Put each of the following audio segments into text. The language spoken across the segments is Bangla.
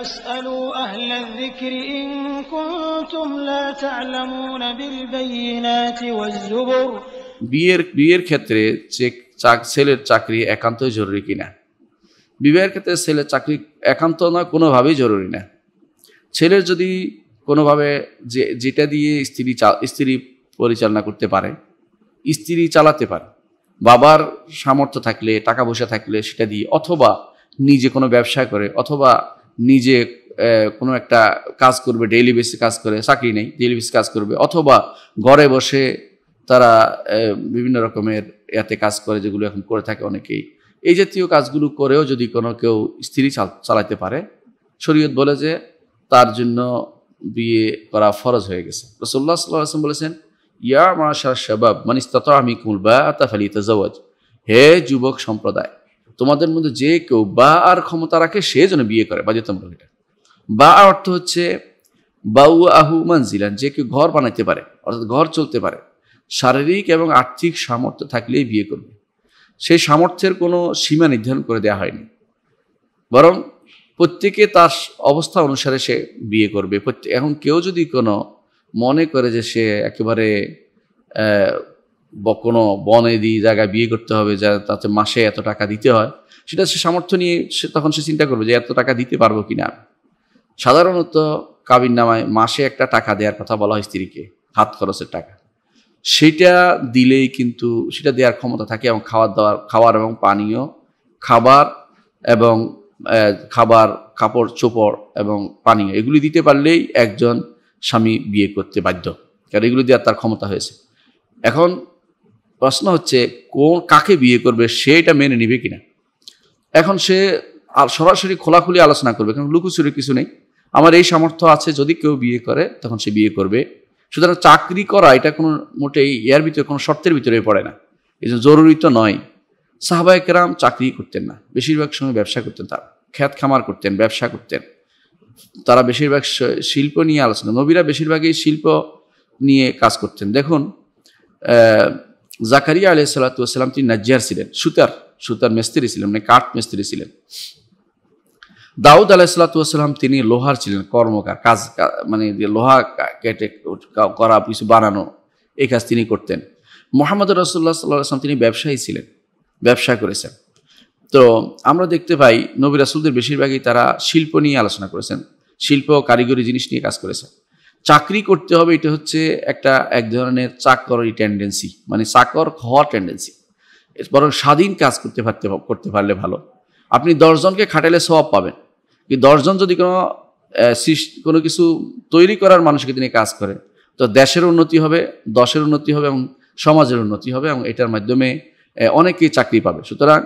বিয়ের বিয়ের ক্ষেত্রে ছেলের চাকরি একান্তই জরুরি কিনা বিবাহের ক্ষেত্রে ছেলের চাকরি একান্ত না কোনোভাবেই জরুরি না ছেলের যদি কোনোভাবে যে যেটা দিয়ে স্ত্রী স্ত্রী পরিচালনা করতে পারে স্ত্রী চালাতে পারে বাবার সামর্থ্য থাকলে টাকা পয়সা থাকলে সেটা দিয়ে অথবা নিজে কোনো ব্যবসা করে অথবা নিজে কোনো একটা কাজ করবে ডেইলি বেসে কাজ করে চাকরি নেই ডেইলি বেসে কাজ করবে অথবা ঘরে বসে তারা বিভিন্ন রকমের এতে কাজ করে যেগুলো এখন করে থাকে অনেকেই এই জাতীয় কাজগুলো করেও যদি কোনো কেউ স্ত্রী চালাতে পারে শরীয়ত বলে যে তার জন্য বিয়ে করা ফরজ হয়ে গেছে রসুল্লাহ সাল্লাম বলেছেন ইয়া শাহবাব মানিস তত আমি কুলবা তাফালি তাজ হে যুবক সম্প্রদায় তোমাদের মধ্যে যে কেউ বা আর ক্ষমতা রাখে সে যেন বিয়ে করে বা যেতাম এটা বা অর্থ হচ্ছে বাউ আহু মানজিলান যে কেউ ঘর বানাইতে পারে অর্থাৎ ঘর চলতে পারে শারীরিক এবং আর্থিক সামর্থ্য থাকলেই বিয়ে করবে সেই সামর্থ্যের কোনো সীমা নির্ধারণ করে দেওয়া হয়নি বরং প্রত্যেকে তার অবস্থা অনুসারে সে বিয়ে করবে প্রত্যেক এখন কেউ যদি কোনো মনে করে যে সে একেবারে কোনো বনে দিয়ে জায়গায় বিয়ে করতে হবে যা তাতে মাসে এত টাকা দিতে হয় সেটা সে সামর্থ্য নিয়ে সে তখন সে চিন্তা করবে যে এত টাকা দিতে পারবো কি না সাধারণত কাবির নামায় মাসে একটা টাকা দেওয়ার কথা বলা হয় স্ত্রীকে হাত খরচের টাকা সেটা দিলেই কিন্তু সেটা দেওয়ার ক্ষমতা থাকে এবং খাওয়ার দাওয়ার খাওয়ার এবং পানীয় খাবার এবং খাবার কাপড় চোপড় এবং পানীয় এগুলি দিতে পারলেই একজন স্বামী বিয়ে করতে বাধ্য কারণ এগুলি দেওয়ার তার ক্ষমতা হয়েছে এখন প্রশ্ন হচ্ছে কোন কাকে বিয়ে করবে সে এটা মেনে নিবে কিনা এখন সে আর সরাসরি খোলাখুলি আলোচনা করবে কারণ লুকুচুরি কিছু নেই আমার এই সামর্থ্য আছে যদি কেউ বিয়ে করে তখন সে বিয়ে করবে সুতরাং চাকরি করা এটা কোনো মোটেই ইয়ার ভিতরে কোনো শর্তের ভিতরে পড়ে না এই জন্য জরুরি তো নয় সাহাবায়কেরাম চাকরি করতেন না বেশিরভাগ সময় ব্যবসা করতেন তার খ্যাত খামার করতেন ব্যবসা করতেন তারা বেশিরভাগ শিল্প নিয়ে আলোচনা নবীরা বেশিরভাগই শিল্প নিয়ে কাজ করতেন দেখুন জাকারিয়া আলহ সাল্লাতাম তিনি নাজিয়ার ছিলেন সুতার সুতার মিস্ত্রি ছিলেন মানে কাঠ মিস্ত্রি ছিলেন দাউদ আলাহিসাল্লাতুয়াসাল্লাম তিনি লোহার ছিলেন কর্মকার কাজ মানে লোহা কেটে করা কিছু বানানো এই কাজ তিনি করতেন মোহাম্মদ রসুল্লাহ সাল্লাহ তিনি ব্যবসায়ী ছিলেন ব্যবসা করেছেন তো আমরা দেখতে পাই নবী রাসুলদের বেশিরভাগই তারা শিল্প নিয়ে আলোচনা করেছেন শিল্প কারিগরি জিনিস নিয়ে কাজ করেছেন চাকরি করতে হবে এটা হচ্ছে একটা এক ধরনের চাকরি টেন্ডেন্সি মানে চাকর হওয়ার টেন্ডেন্সি বরং স্বাধীন কাজ করতে পারতে করতে পারলে ভালো আপনি দশজনকে খাটালে স্বভাব পাবেন কি দশজন যদি কোনো কোনো কিছু তৈরি করার মানুষকে তিনি কাজ করে তো দেশের উন্নতি হবে দশের উন্নতি হবে এবং সমাজের উন্নতি হবে এবং এটার মাধ্যমে অনেকেই চাকরি পাবে সুতরাং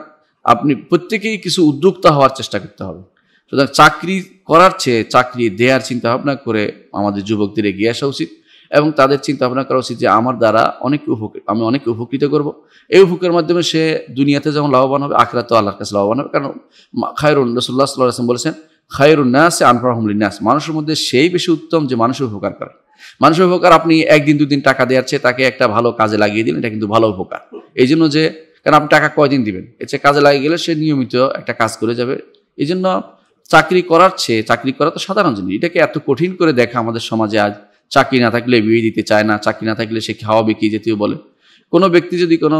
আপনি প্রত্যেকেই কিছু উদ্যোক্তা হওয়ার চেষ্টা করতে হবে সুতরাং চাকরি করার চেয়ে চাকরি দেওয়ার ভাবনা করে আমাদের যুবকদের এগিয়ে আসা উচিত এবং তাদের চিন্তা ভাবনা করা উচিত যে আমার দ্বারা অনেক উপকৃত আমি অনেক উপকৃত করব এই উপকারের মাধ্যমে সে দুনিয়াতে যেমন লাভবান হবে তো আল্লাহর কাছে লাভবান হবে কারণ খায়রুল রসুল্লাহ সাল্লাহ আসলাম বলেছেন খায়রুন্নাস ন্যাস মানুষের মধ্যে সেই বেশি উত্তম যে মানুষের উপকার করে মানুষের উপকার আপনি একদিন দুদিন টাকা দেওয়ার চেয়ে তাকে একটা ভালো কাজে লাগিয়ে দিলেন এটা কিন্তু ভালো উপকার এই জন্য যে কারণ আপনি টাকা কয়দিন দিবেন এর চেয়ে কাজে লাগিয়ে গেলে সে নিয়মিত একটা কাজ করে যাবে এই জন্য চাকরি করার চেয়ে চাকরি করা তো সাধারণ জিনিস এটাকে এত কঠিন করে দেখা আমাদের সমাজে আজ চাকরি না থাকলে বিয়ে দিতে চায় না চাকরি না থাকলে সে খাওয়াবে কি যেতেও বলে কোনো ব্যক্তি যদি কোনো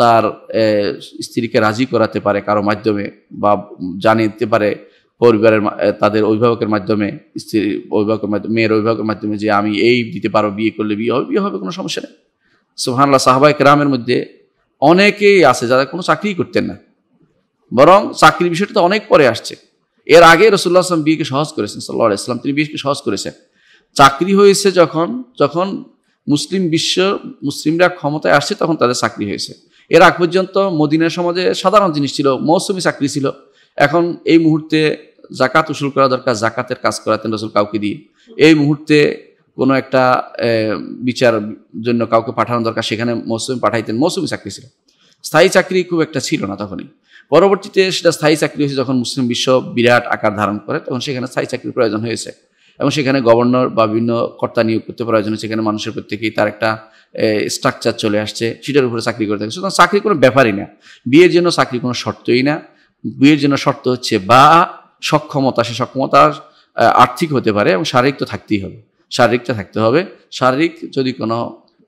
তার স্ত্রীকে রাজি করাতে পারে কারো মাধ্যমে বা জানিয়ে দিতে পারে পরিবারের তাদের অভিভাবকের মাধ্যমে স্ত্রীর অভিভাবকের মাধ্যমে মেয়ের অভিভাবকের মাধ্যমে যে আমি এই দিতে পারো বিয়ে করলে বিয়ে হবে বিয়ে হবে কোনো সমস্যা নেই সুহানুল্লাহ সাহবাই গ্রামের মধ্যে অনেকেই আছে যারা কোনো চাকরি করতেন না বরং চাকরি বিষয়টা তো অনেক পরে আসছে এর আগে রসুল্লাহ আসলাম বিয়েকে সহজ করেছেন সাল্লাহ ইসলাম তিনি বিয়েকে সহজ করেছেন চাকরি হয়েছে যখন যখন মুসলিম বিশ্ব মুসলিমরা ক্ষমতায় আসছে তখন তাদের চাকরি হয়েছে এর আগ পর্যন্ত মদিনা সমাজে সাধারণ জিনিস ছিল মৌসুমি চাকরি ছিল এখন এই মুহূর্তে জাকাত উসুল করা দরকার জাকাতের কাজ করাতেন রসুল কাউকে দিয়ে এই মুহূর্তে কোনো একটা বিচার জন্য কাউকে পাঠানো দরকার সেখানে মৌসুমি পাঠাইতেন মৌসুমি চাকরি ছিল স্থায়ী চাকরি খুব একটা ছিল না তখনই পরবর্তীতে সেটা স্থায়ী চাকরি হয়েছে যখন মুসলিম বিশ্ব বিরাট আকার ধারণ করে তখন সেখানে স্থায়ী চাকরির প্রয়োজন হয়েছে এবং সেখানে গভর্নর বা বিভিন্ন কর্তা নিয়োগ করতে প্রয়োজন সেখানে মানুষের প্রত্যেকেই তার একটা স্ট্রাকচার চলে আসছে সেটার উপরে চাকরি করে থাকে সুতরাং চাকরি কোনো ব্যাপারই না বিয়ের জন্য চাকরি কোনো শর্তই না বিয়ের জন্য শর্ত হচ্ছে বা সক্ষমতা সে সক্ষমতা আর্থিক হতে পারে এবং শারীরিক তো থাকতেই হবে শারীরিকটা থাকতে হবে শারীরিক যদি কোনো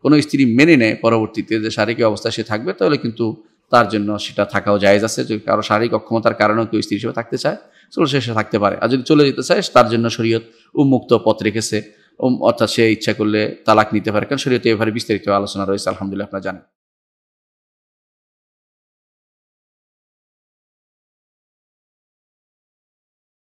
কোনো স্ত্রী মেনে নেয় পরবর্তীতে যে শারীরিক অবস্থা সে থাকবে তাহলে কিন্তু তার জন্য সেটা থাকাও জায়েজ আছে যদি কারো শারীরিক অক্ষমতার কারণেও কেউ স্ত্রী হিসেবে থাকতে চায় তাহলে সে থাকতে পারে আর যদি চলে যেতে চায় তার জন্য শরীয়ত উন্মুক্ত পথ রেখেছে অর্থাৎ সে ইচ্ছা করলে তালাক নিতে পারে কারণ শরীয়তে এভাবে বিস্তারিত আলোচনা রয়েছে আলহামদুলিল্লাহ আপনারা জানেন